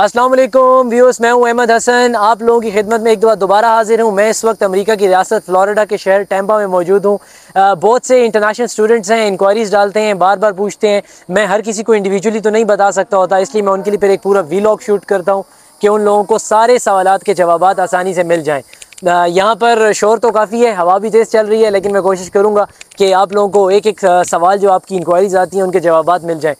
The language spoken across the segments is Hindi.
असलम व्यूर्स मैं हूं अहमद हसन आप लोगों की खिदमत में एक दफ़ा दोबारा हाजिर हूं मैं इस वक्त अमेरिका की रियासत फ्लोरिडा के शहर टैंपा में मौजूद हूं बहुत से इंटरनेशनल स्टूडेंट्स हैं इंक्वायरीज डालते हैं बार बार पूछते हैं मैं हर किसी को इंडिविजुअली तो नहीं बता सकता होता इसलिए मैं उनके लिए फिर एक पूरा वीलॉग शूट करता हूँ कि उन लोगों को सारे सवाल के जवाब आसानी से मिल जाएँ यहाँ पर शोर तो काफ़ी है हवा भी तेज़ चल रही है लेकिन मैं कोशिश करूँगा कि आप लोगों को एक एक सवाल जो आपकी इंक्वायरीज आती हैं उनके जवाब मिल जाएँ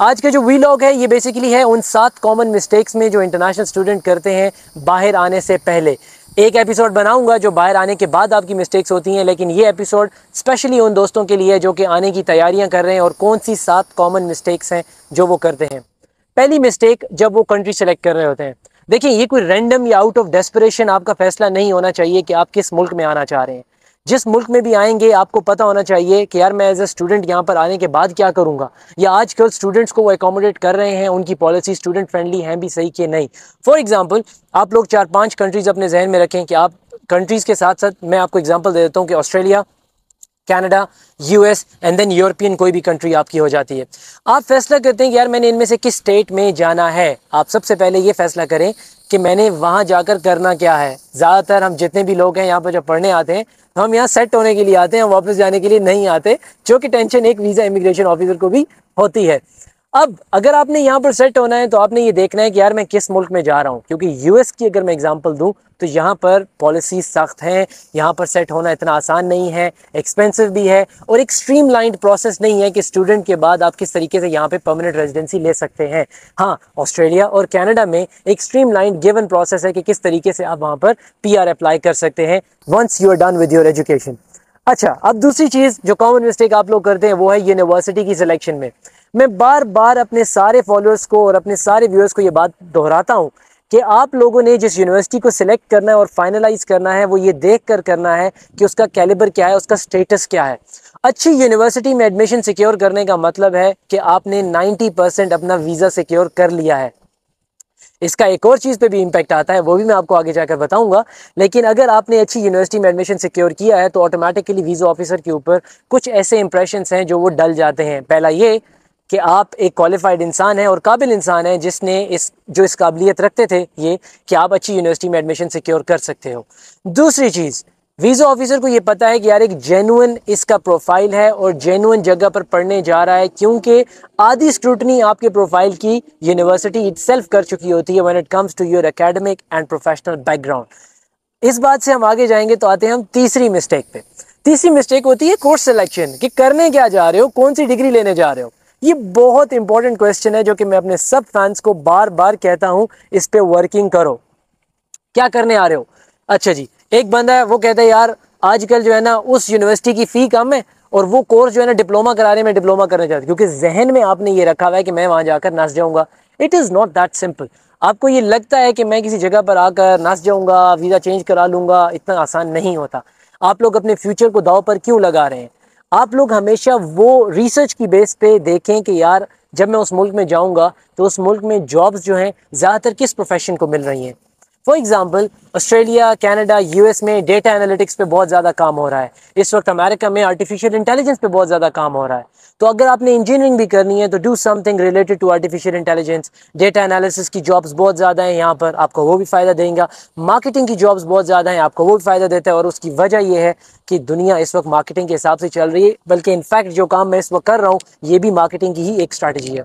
आज का जो वी है ये बेसिकली है उन सात कॉमन मिस्टेक्स में जो इंटरनेशनल स्टूडेंट करते हैं बाहर आने से पहले एक एपिसोड बनाऊंगा जो बाहर आने के बाद आपकी मिस्टेक्स होती हैं लेकिन ये एपिसोड स्पेशली उन दोस्तों के लिए जो कि आने की तैयारियां कर रहे हैं और कौन सी सात कॉमन मिस्टेक्स हैं जो वो करते हैं पहली मिस्टेक जब वो कंट्री सेलेक्ट कर रहे होते हैं देखिए ये कोई रैंडम या आउट ऑफ डेस्परेशन आपका फैसला नहीं होना चाहिए कि आप किस मुल्क में आना चाह रहे हैं जिस मुल्क में भी आएंगे आपको पता होना चाहिए कि यार मैं एज ए स्टूडेंट यहाँ पर आने के बाद क्या करूँगा या आजकल स्टूडेंट्स को वो एकोमोडेट कर रहे हैं उनकी पॉलिसी स्टूडेंट फ्रेंडली हैं भी सही कि नहीं फॉर एग्जाम्पल आप लोग चार पाँच कंट्रीज़ अपने जहन में रखें कि आप कंट्रीज़ के साथ साथ मैं आपको एग्जाम्पल दे देता हूँ कि Australia Canada US and then European कोई भी कंट्री आपकी हो जाती है आप फैसला करते हैं कि यार मैंने इनमें से किस स्टेट में जाना है आप सबसे पहले ये फैसला करें कि मैंने वहाँ जाकर करना क्या है ज़्यादातर हम जितने भी लोग हैं यहाँ पर जब पढ़ने आते हैं तो हम यहाँ सेट होने के लिए आते हैं वापस जाने के लिए नहीं आते जो कि टेंशन एक वीज़ा इमिग्रेशन ऑफिसर को भी होती है अब अगर आपने यहाँ पर सेट होना है तो आपने ये देखना है कि यार मैं किस मुल्क में जा रहा हूँ क्योंकि यूएस की अगर मैं एग्जांपल दूँ तो यहाँ पर पॉलिसी सख्त हैं यहाँ पर सेट होना इतना आसान नहीं है एक्सपेंसिव भी है और एक स्ट्रीम प्रोसेस नहीं है कि स्टूडेंट के बाद आप किस तरीके से यहाँ पे परमानेंट रेजिडेंसी ले सकते हैं हाँ ऑस्ट्रेलिया और कैनेडा में एक स्ट्रीम गिवन प्रोसेस है कि किस तरीके से आप वहाँ पर पी अप्लाई कर सकते हैं once you are done with your education अच्छा अब दूसरी चीज़ जो कॉमन मिस्टेक आप लोग करते हैं वो है यूनिवर्सिटी की सिलेक्शन में मैं बार बार अपने सारे फॉलोअर्स को और अपने सारे व्यूअर्स को ये बात दोहराता हूँ कि आप लोगों ने जिस यूनिवर्सिटी को सिलेक्ट करना है और फाइनलाइज करना है वो ये देख कर करना है कि उसका कैलिबर क्या है उसका स्टेटस क्या है अच्छी यूनिवर्सिटी में एडमिशन सिक्योर करने का मतलब है कि आपने 90 परसेंट अपना वीज़ा सिक्योर कर लिया है इसका एक और चीज़ पे भी इम्पैक्ट आता है वो भी मैं आपको आगे जाकर बताऊंगा लेकिन अगर आपने अच्छी यूनिवर्सिटी में एडमिशन सिक्योर किया है तो ऑटोमेटिकली वीज़ा ऑफिसर के ऊपर कुछ ऐसे इंप्रेशन हैं जो वो डल जाते हैं पहला ये कि आप एक क्वालिफाइड इंसान हैं और काबिल इंसान हैं जिसने इस जो इस काबिलियत रखते थे ये कि आप अच्छी यूनिवर्सिटी में एडमिशन सिक्योर कर सकते हो दूसरी चीज़ वीज़ा ऑफिसर को ये पता है कि यार एक जेनुअन इसका प्रोफाइल है और जेनुअन जगह पर पढ़ने जा रहा है क्योंकि आधी स्क्रूटनी आपके प्रोफाइल की यूनिवर्सिटी इट कर चुकी होती है when it comes to your academic and professional background इस बात से हम आगे जाएंगे तो आते हैं हम तीसरी मिस्टेक पे तीसरी मिस्टेक होती है कोर्स सिलेक्शन कि करने क्या जा रहे हो कौन सी डिग्री लेने जा रहे हो ये बहुत इंपॉर्टेंट क्वेश्चन है जो कि मैं अपने सब फैंस को बार बार कहता हूं इस पर वर्किंग करो क्या करने आ रहे हो अच्छा जी एक बंदा है वो कहता है यार आजकल जो है ना उस यूनिवर्सिटी की फ़ी कम है और वो कोर्स जो है ना डिप्लोमा करा रहे में डिप्लोमा करना हूँ क्योंकि जहन में आपने ये रखा हुआ है कि मैं वहां जाकर नस जाऊंगा it is not that simple आपको ये लगता है कि मैं किसी जगह पर आकर नस जाऊंगा वीज़ा चेंज करा लूंगा इतना आसान नहीं होता आप लोग अपने फ्यूचर को दाव पर क्यों लगा रहे हैं आप लोग हमेशा वो रिसर्च की बेस पे देखें कि यार जब मैं उस मुल्क में जाऊँगा तो उस मुल्क में जॉब्स जो हैं ज़्यादातर किस प्रोफेशन को मिल रही हैं for example Australia Canada US में डेटा एनालिटिक्स पे बहुत ज़्यादा काम हो रहा है इस वक्त अमेरिका में आर्टिफिशियल इंटेलिजेंस पे बहुत ज़्यादा काम हो रहा है तो अगर आपने इंजीनियरिंग भी करनी है तो do something related to artificial intelligence data analysis की जॉब्स बहुत ज़्यादा है यहाँ पर आपको वो भी फ़ायदा देगा मार्केटिंग की जॉब्स बहुत ज़्यादा है आपको वो भी फ़ायदा देता है और उसकी वजह यह है कि दुनिया इस वक्त मार्केटिंग के हिसाब से चल रही है बल्कि इनफैक्ट जो काम मैं इस वक्त कर रहा हूँ ये भी मार्केटिंग की ही एक स्ट्रैटेजी है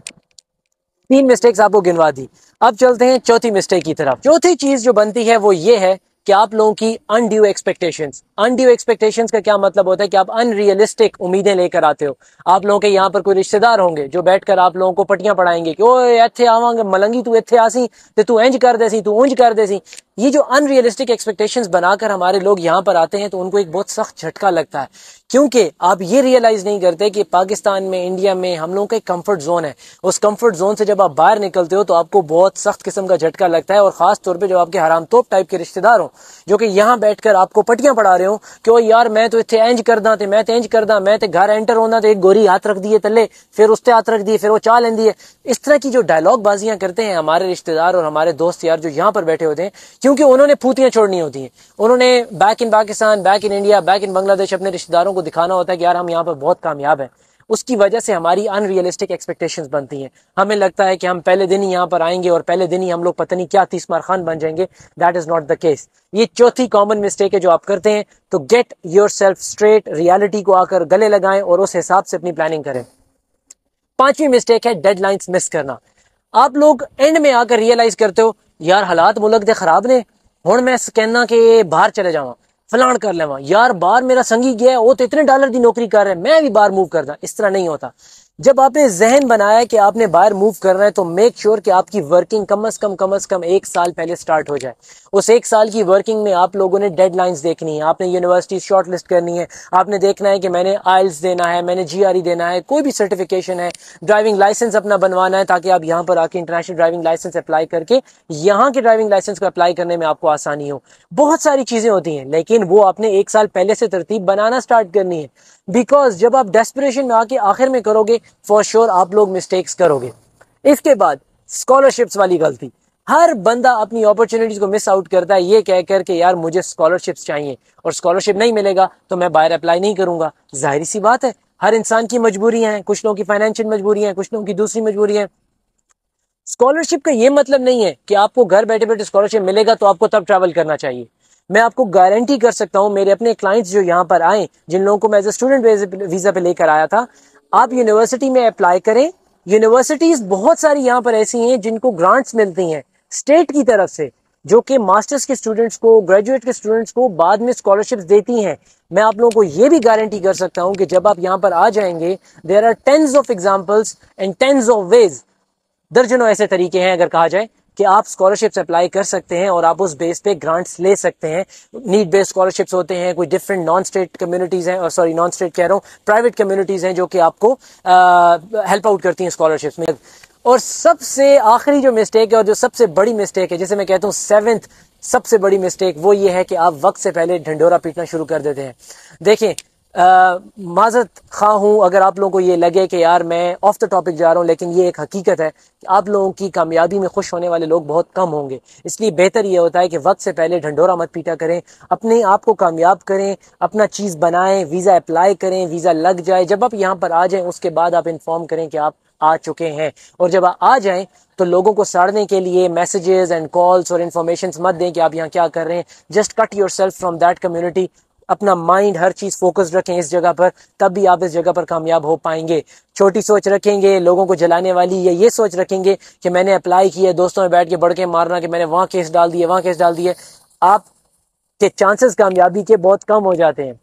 तीन मिस्टेक्स आपको गिनवा दी अब चलते हैं चौथी मिस्टेक की तरफ चौथी चीज जो बनती है वो ये है कि आप लोगों की अनड्यू एक्सपेक्टेशंस अनड्यू एक्सपेक्टेशंस का क्या मतलब होता है कि आप अनरियलिस्टिक उम्मीदें लेकर आते हो आप लोगों के यहाँ पर कोई रिश्तेदार होंगे जो बैठकर आप लोगों को पटियां पढ़ाएंगे कि ओ इतने आवागे मलंगी तू इतने आसी तो तू इंज कर देसी तू उंज कर देसी ये जो अनरियलिस्टिक एक्सपेक्टेशंस बनाकर हमारे लोग यहाँ पर आते हैं तो उनको एक बहुत सख्त झटका लगता है क्योंकि आप ये रियलाइज नहीं करते कि पाकिस्तान में इंडिया में हम लोगों का एक कम्फर्ट जोन है उस कम्फर्ट जोन से जब आप बाहर निकलते हो तो आपको बहुत सख्त किस्म का झटका लगता है और खास तौर पर जब आपके हराम तोप टाइप के रिश्तेदार हो जो कि यहाँ बैठकर आपको पटियां पढ़ा रहे रहे हो ਕਿਉਂ यार मैं तो इतने इंज ਕਰਦਾ ਤੇ मैं ਤੇ ਇੰਜ ਕਰਦਾ मैं ਤੇ ਘਰ ਐਂਟਰ ਹੋਣਾ ਤੇ ਇੱਕ ਗੋਰੀ ਹੱਥ ਰੱਖ ਦਈਏ ਤੱਲੇ ਫਿਰ ਉਸ ਤੇ ਹੱਥ ਰੱਖ ਦਈਏ ਫਿਰ ਉਹ ਚਾਹ ਲੈਂਦੀ है इस तरह की जो डायलॉग बाजियां करते हैं हमारे रिश्तेदार और हमारे दोस्त यार जो यहाँ पर बैठे होते हैं क्योंकि उन्होंने फूतियां छोड़नी होती हैं उन्होंने back in Pakistan back in India back in Bangladesh अपने रिश्तेदारों को दिखाना होता है कि यार हम यहाँ पर बहुत कामयाब हैं उसकी वजह से हमारी अनरियलिस्टिक एक्सपेक्टेशंस बनती हैं हमें लगता है कि हम पहले दिन ही यहाँ पर आएंगे और पहले दिन ही हम लोग पता नहीं क्या तीस मार खान बन जाएंगे that is not the case ये चौथी कॉमन मिस्टेक है जो आप करते हैं तो गेट योर स्ट्रेट रियालिटी को आकर गले लगाएं और उस हिसाब से अपनी प्लानिंग करें पांचवी मिस्टेक है डेड मिस करना आप लोग एंड में आकर रियलाइज करते हो यार हालात मुलक दे खराब ने हूं मैं कहना कि बाहर चले जावा फलान कर लेवा यार बार मेरा संगी गया वो तो इतने डॉलर की नौकरी कर रहा है मैं भी बार मूव दा इस तरह नहीं होता जब आपने जहन बनाया कि आपने बाहर मूव करना है तो मेक श्योर sure कि आपकी वर्किंग कम अज कम कम अज कम एक साल पहले स्टार्ट हो जाए उस एक साल की वर्किंग में आप लोगों ने डेडलाइंस देखनी है आपने यूनिवर्सिटी शॉर्ट लिस्ट करनी है आपने देखना है कि मैंने आइल्स देना है मैंने जी e देना है कोई भी सर्टिफिकेशन है ड्राइविंग लाइसेंस अपना बनवाना है ताकि आप यहाँ पर आके इंटरनेशनल ड्राइविंग लाइसेंस अप्लाई करके यहाँ के ड्राइविंग लाइसेंस को अप्लाई करने में आपको आसानी हो बहुत सारी चीजें होती हैं लेकिन वो आपने एक साल पहले से तरतीब बनाना स्टार्ट करनी है बिकॉज जब आप डेस्परेशन में आके आखिर में करोगे फॉर श्योर sure आप लोग मिस्टेक्स करोगे इसके बाद स्कॉलरशिप्स वाली गलती हर बंदा अपनी अपॉर्चुनिटीज को मिस आउट करता है ये कहकर के यार मुझे स्कॉलरशिप्स चाहिए और स्कॉलरशिप नहीं मिलेगा तो मैं बाहर अप्लाई नहीं करूंगा जाहिर सी बात है हर इंसान की मजबूरी है कुछ लोगों की फाइनेंशियल मजबूरी है कुछ लोगों की दूसरी मजबूरी है स्कॉलरशिप का ये मतलब नहीं है कि आपको घर बैठे बैठे स्कॉलरशिप मिलेगा तो आपको तब ट्रैवल करना चाहिए मैं आपको गारंटी कर सकता हूँ मेरे अपने क्लाइंट्स जो यहाँ पर आए जिन लोगों को मैं एज ए स्टूडेंट वीजा पे लेकर आया था आप यूनिवर्सिटी में अप्लाई करें यूनिवर्सिटीज बहुत सारी यहाँ पर ऐसी हैं जिनको ग्रांट्स मिलती हैं स्टेट की तरफ से जो कि मास्टर्स के स्टूडेंट्स को ग्रेजुएट के स्टूडेंट्स को बाद में स्कॉलरशिप देती हैं मैं आप लोगों को ये भी गारंटी कर सकता हूं कि जब आप यहाँ पर आ जाएंगे there are tens of examples and tens of ways दर्जनों ऐसे तरीके हैं अगर कहा जाए कि आप स्कॉलरशिप्स अप्लाई कर सकते हैं और आप उस बेस पे ग्रांट्स ले सकते हैं नीड बेस्ड स्कॉलरशिप्स होते हैं कोई डिफरेंट नॉन स्टेट कम्युनिटीज़ हैं और सॉरी नॉन स्टेट कह रहा हूँ प्राइवेट कम्युनिटीज़ हैं जो कि आपको हेल्प आउट करती हैं स्कॉलरशिप्स में और सबसे आखिरी जो मिस्टेक है और जो सबसे बड़ी मिस्टेक है जैसे मैं कहता हूँ सेवेंथ सबसे बड़ी मिस्टेक वो ये है कि आप वक्त से पहले ढंडोरा पीटना शुरू कर देते हैं देखें माजत खा हूँ अगर आप लोगों को ये लगे कि यार मैं ऑफ द टॉपिक जा रहा हूँ लेकिन ये एक हकीकत है कि आप लोगों की कामयाबी में खुश होने वाले लोग बहुत कम होंगे इसलिए बेहतर ये होता है कि वक्त से पहले ढंडोरा मत पीटा करें अपने आप को कामयाब करें अपना चीज़ बनाएं वीज़ा अप्लाई करें वीज़ा लग जाए जब आप यहाँ पर आ जाएँ उसके बाद आप इन्फॉर्म करें कि आप आ चुके हैं और जब आप आ जाएँ तो लोगों को साड़ने के लिए मैसेजेस एंड कॉल्स और इन्फॉर्मेशन मत दें कि आप यहाँ क्या कर रहे हैं just cut yourself from that community अपना माइंड हर चीज़ फोकस रखें इस जगह पर तब भी आप इस जगह पर कामयाब हो पाएंगे छोटी सोच रखेंगे लोगों को जलाने वाली या ये सोच रखेंगे कि मैंने अप्लाई किया दोस्तों में बैठ के बढ़ के मारना कि मैंने वहां केस डाल दिए वहां केस डाल दिए आप के चांसेस कामयाबी के बहुत कम हो जाते हैं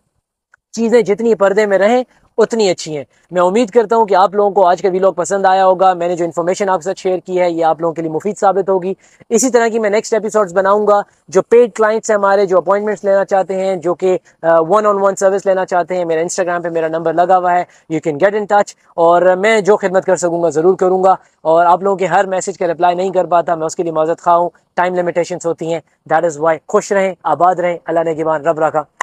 चीज़ें जितनी पर्दे में रहें उतनी अच्छी हैं मैं उम्मीद करता हूं कि आप लोगों को आज का वीलॉग पसंद आया होगा मैंने जो इन्फॉर्मेशन आपके साथ शेयर की है ये आप लोगों के लिए मुफीद साबित होगी इसी तरह की मैं नेक्स्ट एपिसोड्स बनाऊंगा जो पेड क्लाइंट्स हैं हमारे जो अपॉइंटमेंट्स लेना चाहते हैं जो कि वन ऑन वन सर्विस लेना चाहते हैं मेरा इंस्टाग्राम पर मेरा नंबर लगा हुआ है you can get in touch और मैं जो खिदमत कर सकूंगा ज़रूर करूँगा और आप लोगों के हर मैसेज का रिप्लाई नहीं कर पाता मैं उसके लिए माजत खाऊँ टाइम लिमिटेशन होती हैं दैट इज़ वाई खुश रहें आबाद रहें अल्लाह ने गिबान रब रखा